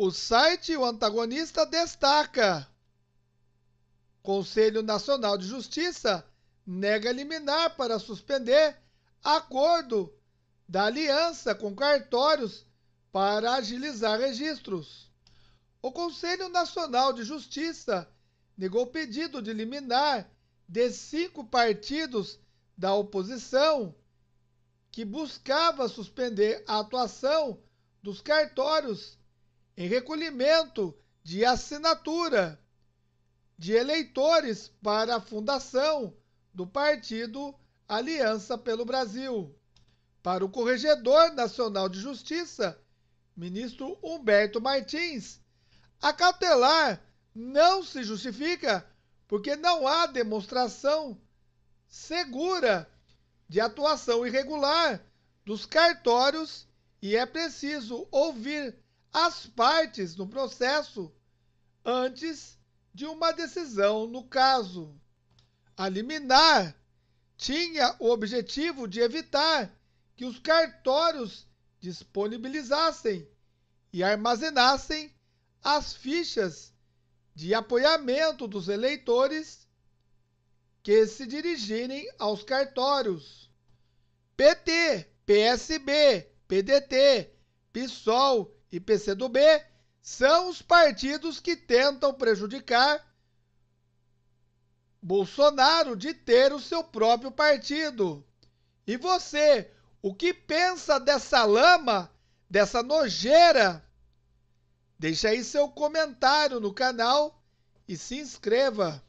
O site O Antagonista destaca: Conselho Nacional de Justiça nega liminar para suspender acordo da aliança com cartórios para agilizar registros. O Conselho Nacional de Justiça negou pedido de liminar de cinco partidos da oposição que buscava suspender a atuação dos cartórios em recolhimento de assinatura de eleitores para a fundação do partido Aliança pelo Brasil. Para o Corregedor Nacional de Justiça, ministro Humberto Martins, a cautelar não se justifica porque não há demonstração segura de atuação irregular dos cartórios e é preciso ouvir as partes no processo antes de uma decisão no caso. A liminar tinha o objetivo de evitar que os cartórios disponibilizassem e armazenassem as fichas de apoiamento dos eleitores que se dirigirem aos cartórios. PT, PSB, PDT, PSOL e PCdoB são os partidos que tentam prejudicar Bolsonaro de ter o seu próprio partido. E você, o que pensa dessa lama, dessa nojeira? Deixe aí seu comentário no canal e se inscreva.